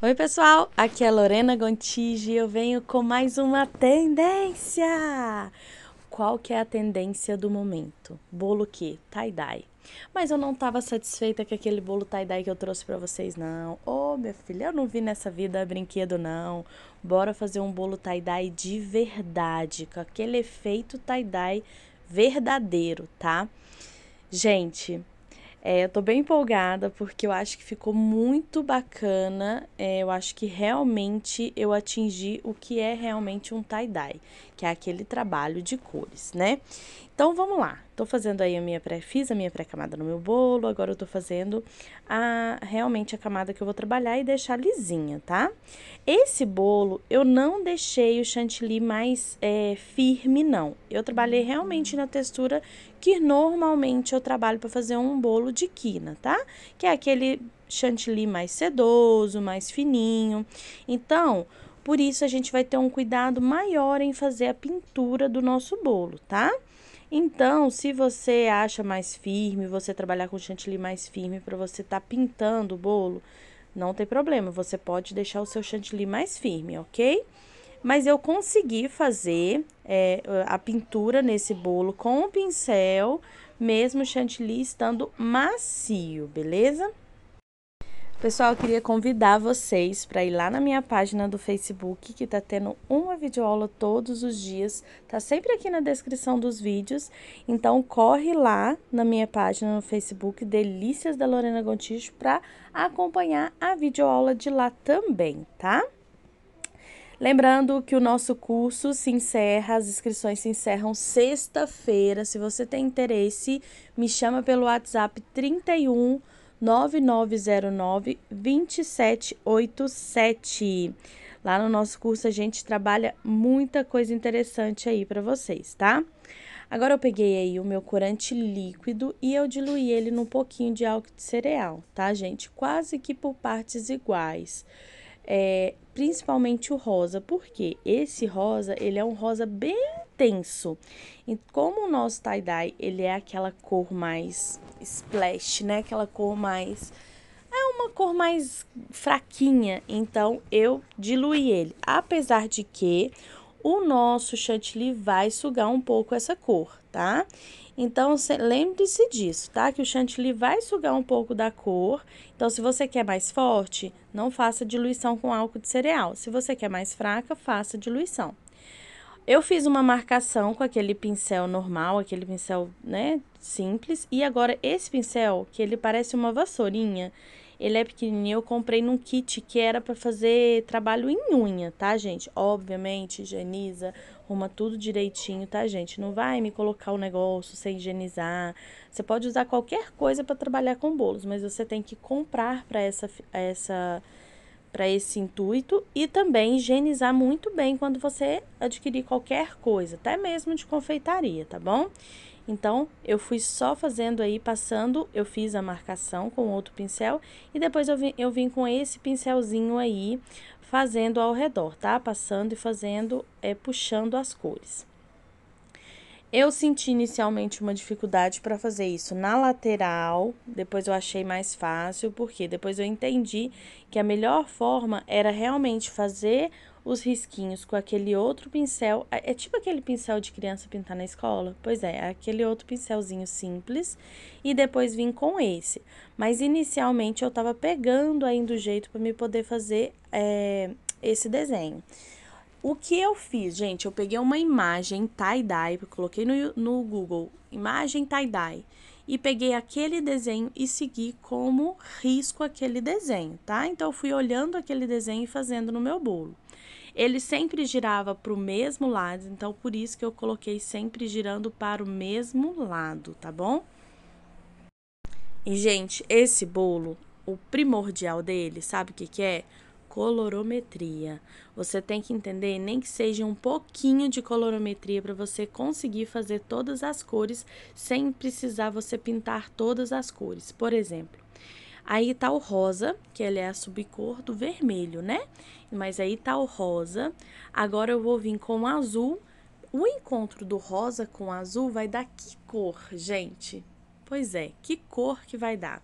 Oi, pessoal, aqui é Lorena Gontigi e eu venho com mais uma tendência. Qual que é a tendência do momento? Bolo que? Tie-dye. Mas eu não estava satisfeita com aquele bolo tie-dye que eu trouxe para vocês, não. Ô, oh, minha filha, eu não vi nessa vida brinquedo, não. Bora fazer um bolo tie-dye de verdade, com aquele efeito tie-dye verdadeiro, tá? Gente, é, eu tô bem empolgada porque eu acho que ficou muito bacana. É, eu acho que realmente eu atingi o que é realmente um tie-dye, que é aquele trabalho de cores, né? Então vamos lá. Estou fazendo aí a minha pré, fiz a minha pré-camada no meu bolo, agora eu tô fazendo a realmente a camada que eu vou trabalhar e deixar lisinha, tá? Esse bolo eu não deixei o chantilly mais é, firme, não. Eu trabalhei hum. realmente na textura que normalmente eu trabalho para fazer um bolo de quina, tá? Que é aquele chantilly mais sedoso, mais fininho. Então, por isso a gente vai ter um cuidado maior em fazer a pintura do nosso bolo, Tá? Então, se você acha mais firme, você trabalhar com chantilly mais firme para você estar tá pintando o bolo, não tem problema, você pode deixar o seu chantilly mais firme, ok? Mas eu consegui fazer é, a pintura nesse bolo com o pincel, mesmo o chantilly estando macio, beleza? Pessoal, eu queria convidar vocês para ir lá na minha página do Facebook, que está tendo uma videoaula todos os dias. Tá sempre aqui na descrição dos vídeos. Então, corre lá na minha página no Facebook, Delícias da Lorena Gontijo, para acompanhar a videoaula de lá também, tá? Lembrando que o nosso curso se encerra, as inscrições se encerram sexta-feira. Se você tem interesse, me chama pelo WhatsApp 31 9909 2787. Lá no nosso curso a gente trabalha muita coisa interessante aí para vocês, tá? Agora eu peguei aí o meu corante líquido e eu diluí ele num pouquinho de álcool de cereal, tá, gente? Quase que por partes iguais. É, principalmente o rosa, porque esse rosa, ele é um rosa bem intenso. E como o nosso tie-dye, ele é aquela cor mais splash, né? Aquela cor mais é uma cor mais fraquinha, então eu diluí ele. Apesar de que o nosso chantilly vai sugar um pouco essa cor, tá? Então, lembre-se disso, tá? Que o chantilly vai sugar um pouco da cor. Então, se você quer mais forte, não faça diluição com álcool de cereal. Se você quer mais fraca, faça diluição, eu fiz uma marcação com aquele pincel normal, aquele pincel, né, simples. E agora esse pincel, que ele parece uma vassourinha, ele é pequenininho, eu comprei num kit que era para fazer trabalho em unha, tá, gente? Obviamente, higieniza, arruma tudo direitinho, tá, gente? Não vai me colocar o negócio sem higienizar. Você pode usar qualquer coisa para trabalhar com bolos, mas você tem que comprar para essa essa para esse intuito e também higienizar muito bem quando você adquirir qualquer coisa, até mesmo de confeitaria, tá bom? Então, eu fui só fazendo aí, passando, eu fiz a marcação com outro pincel e depois eu vim, eu vim com esse pincelzinho aí, fazendo ao redor, tá? Passando e fazendo, é, puxando as cores. Eu senti inicialmente uma dificuldade para fazer isso na lateral, depois eu achei mais fácil, porque depois eu entendi que a melhor forma era realmente fazer os risquinhos com aquele outro pincel. É, é tipo aquele pincel de criança pintar na escola? Pois é, é, aquele outro pincelzinho simples e depois vim com esse. Mas inicialmente eu estava pegando ainda o jeito para me poder fazer é, esse desenho. O que eu fiz, gente? Eu peguei uma imagem tie-dye, coloquei no, no Google, imagem tie-dye, e peguei aquele desenho e segui como risco aquele desenho, tá? Então, eu fui olhando aquele desenho e fazendo no meu bolo. Ele sempre girava para o mesmo lado, então por isso que eu coloquei sempre girando para o mesmo lado, tá bom? E, gente, esse bolo, o primordial dele, sabe o que, que é? colorometria. Você tem que entender, nem que seja um pouquinho de colorometria para você conseguir fazer todas as cores sem precisar você pintar todas as cores. Por exemplo, Aí tá o rosa, que ele é a subcor do vermelho, né? Mas aí tá o rosa. Agora eu vou vir com o azul. O encontro do rosa com o azul vai dar que cor, gente? Pois é, que cor que vai dar?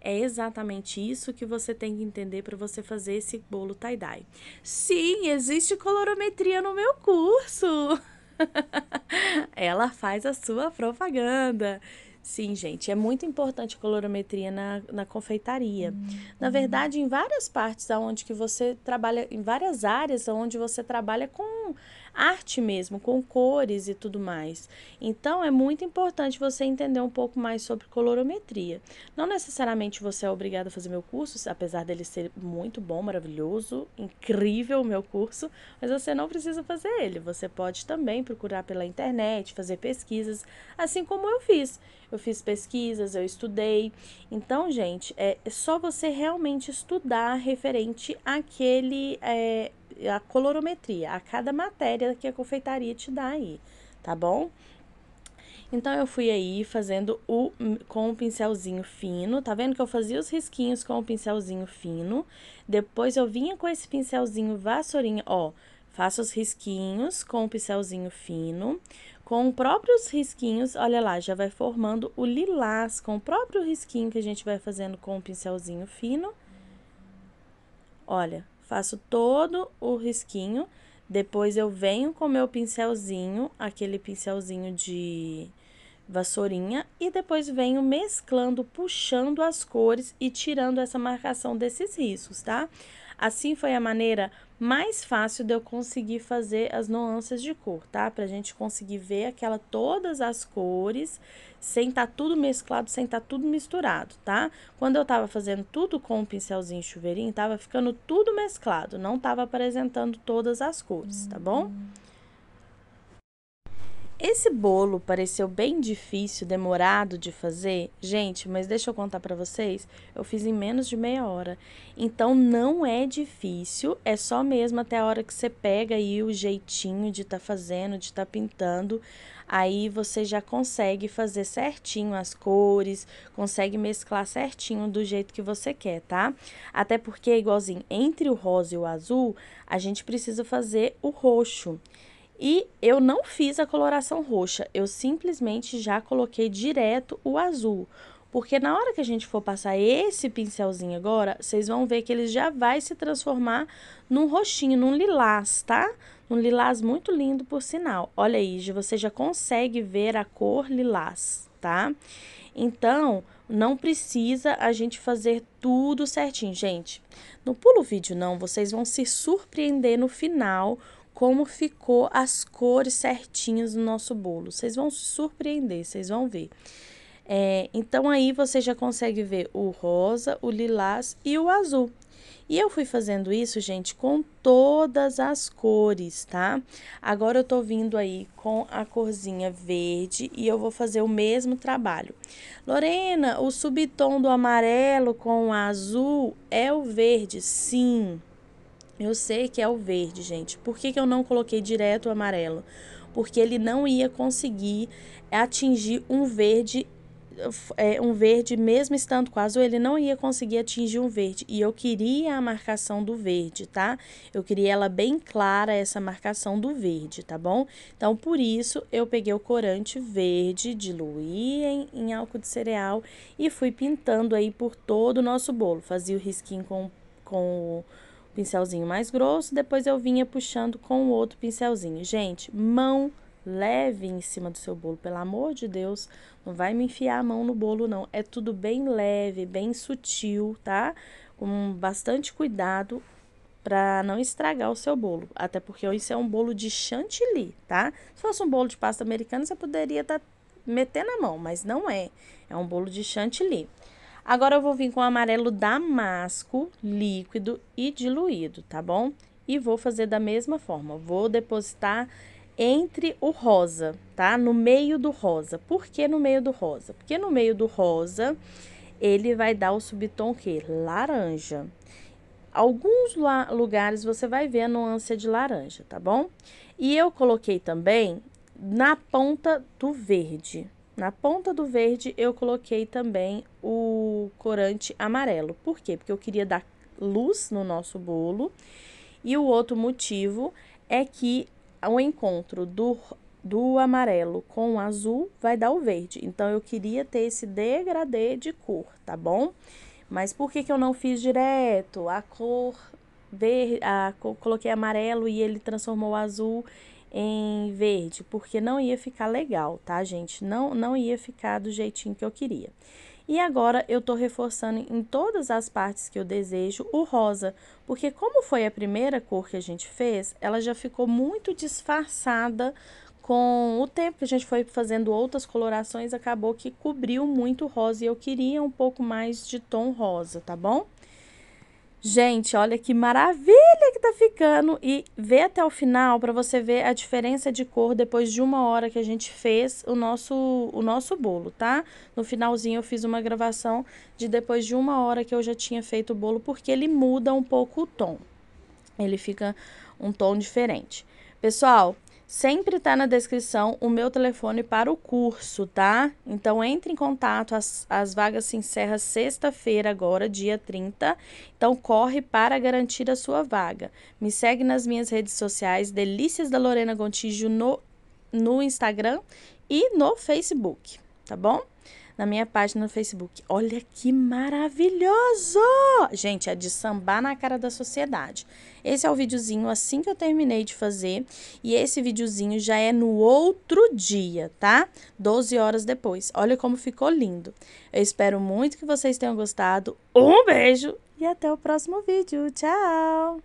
É exatamente isso que você tem que entender para você fazer esse bolo tie-dye. Sim, existe colorometria no meu curso. Ela faz a sua propaganda. Sim, gente, é muito importante colorometria na, na confeitaria. Uhum. Na verdade, em várias partes aonde que você trabalha, em várias áreas onde você trabalha com arte mesmo, com cores e tudo mais. Então é muito importante você entender um pouco mais sobre colorometria. Não necessariamente você é obrigado a fazer meu curso, apesar dele ser muito bom, maravilhoso, incrível o meu curso, mas você não precisa fazer ele. Você pode também procurar pela internet, fazer pesquisas, assim como eu fiz. Eu fiz pesquisas, eu estudei. Então, gente, é só você realmente estudar referente àquele. É, a colorometria, a cada matéria que a confeitaria te dá aí, tá bom? Então, eu fui aí fazendo o, hum, com o um pincelzinho fino, tá vendo que eu fazia os risquinhos com o um pincelzinho fino, depois eu vinha com esse pincelzinho vassourinha, ó, faço os risquinhos com o um pincelzinho fino, com os próprios risquinhos, olha lá, já vai formando o lilás, com o próprio risquinho que a gente vai fazendo com o pincelzinho fino, olha, faço todo o risquinho, depois eu venho com meu pincelzinho, aquele pincelzinho de vassourinha, e depois venho mesclando, puxando as cores e tirando essa marcação desses riscos, tá? Assim foi a maneira mais fácil de eu conseguir fazer as nuances de cor, tá? Pra gente conseguir ver aquela todas as cores, sem tá tudo mesclado, sem tá tudo misturado, tá? Quando eu tava fazendo tudo com um pincelzinho chuveirinho, tava ficando tudo mesclado, não tava apresentando todas as cores, tá bom? Uhum. Esse bolo pareceu bem difícil, demorado de fazer. Gente, mas deixa eu contar para vocês, eu fiz em menos de meia hora. Então não é difícil, é só mesmo até a hora que você pega aí o jeitinho de tá fazendo, de tá pintando, aí você já consegue fazer certinho as cores, consegue mesclar certinho do jeito que você quer, tá? Até porque igualzinho entre o rosa e o azul, a gente precisa fazer o roxo. E eu não fiz a coloração roxa, eu simplesmente já coloquei direto o azul. Porque na hora que a gente for passar esse pincelzinho agora, vocês vão ver que ele já vai se transformar num roxinho, num lilás, tá? Um lilás muito lindo, por sinal. Olha aí, você já consegue ver a cor lilás, tá? Então, não precisa a gente fazer tudo certinho, gente. Não pula o vídeo, não. Vocês vão se surpreender no final como ficou as cores certinhas no nosso bolo. Vocês vão se surpreender, vocês vão ver. É, então aí você já consegue ver o rosa, o lilás e o azul. E eu fui fazendo isso, gente, com todas as cores, tá? Agora eu tô vindo aí com a corzinha verde e eu vou fazer o mesmo trabalho. Lorena, o subtom do amarelo com o azul é o verde, sim. Sim. Eu sei que é o verde, gente. Por que, que eu não coloquei direto o amarelo? Porque ele não ia conseguir atingir um verde é, um verde, mesmo estando com azul, ele não ia conseguir atingir um verde. E eu queria a marcação do verde, tá? Eu queria ela bem clara, essa marcação do verde, tá bom? Então, por isso, eu peguei o corante verde, diluí em, em álcool de cereal e fui pintando aí por todo o nosso bolo. Fazia o risquinho com, com o pincelzinho mais grosso, depois eu vinha puxando com o outro pincelzinho. Gente, mão leve em cima do seu bolo, pelo amor de Deus, não vai me enfiar a mão no bolo não. É tudo bem leve, bem sutil, tá? Com bastante cuidado para não estragar o seu bolo, até porque isso é um bolo de chantilly, tá? Se fosse um bolo de pasta americana, você poderia estar tá metendo a mão, mas não é. É um bolo de chantilly. Agora eu vou vir com o amarelo damasco líquido e diluído, tá bom? E vou fazer da mesma forma, vou depositar entre o rosa, tá? No meio do rosa. Por que no meio do rosa? Porque no meio do rosa ele vai dar o subtom que laranja. Alguns lugares você vai ver a nuance de laranja, tá bom? E eu coloquei também na ponta do verde, na ponta do verde eu coloquei também o corante amarelo. Por quê? Porque eu queria dar luz no nosso bolo. E o outro motivo é que o encontro do, do amarelo com o azul vai dar o verde. Então, eu queria ter esse degradê de cor, tá bom? Mas por que, que eu não fiz direto? A cor verde, a, coloquei amarelo e ele transformou o azul em verde, porque não ia ficar legal, tá, gente? Não, não ia ficar do jeitinho que eu queria. E agora eu tô reforçando em todas as partes que eu desejo o rosa, porque como foi a primeira cor que a gente fez, ela já ficou muito disfarçada com o tempo que a gente foi fazendo outras colorações, acabou que cobriu muito o rosa e eu queria um pouco mais de tom rosa, tá bom? Gente, olha que maravilha que tá ficando e vê até o final para você ver a diferença de cor depois de uma hora que a gente fez o nosso o nosso bolo, tá? No finalzinho eu fiz uma gravação de depois de uma hora que eu já tinha feito o bolo porque ele muda um pouco o tom. Ele fica um tom diferente. Pessoal, Sempre tá na descrição o meu telefone para o curso, tá? Então entre em contato, as, as vagas se encerram sexta-feira agora, dia 30. Então corre para garantir a sua vaga. Me segue nas minhas redes sociais, Delícias da Lorena Gontijo no, no Instagram e no Facebook, tá bom? na minha página no Facebook. Olha que maravilhoso! Gente, é de sambar na cara da sociedade. Esse é o videozinho assim que eu terminei de fazer e esse videozinho já é no outro dia, tá? 12 horas depois. Olha como ficou lindo. Eu espero muito que vocês tenham gostado. Um beijo e até o próximo vídeo. Tchau!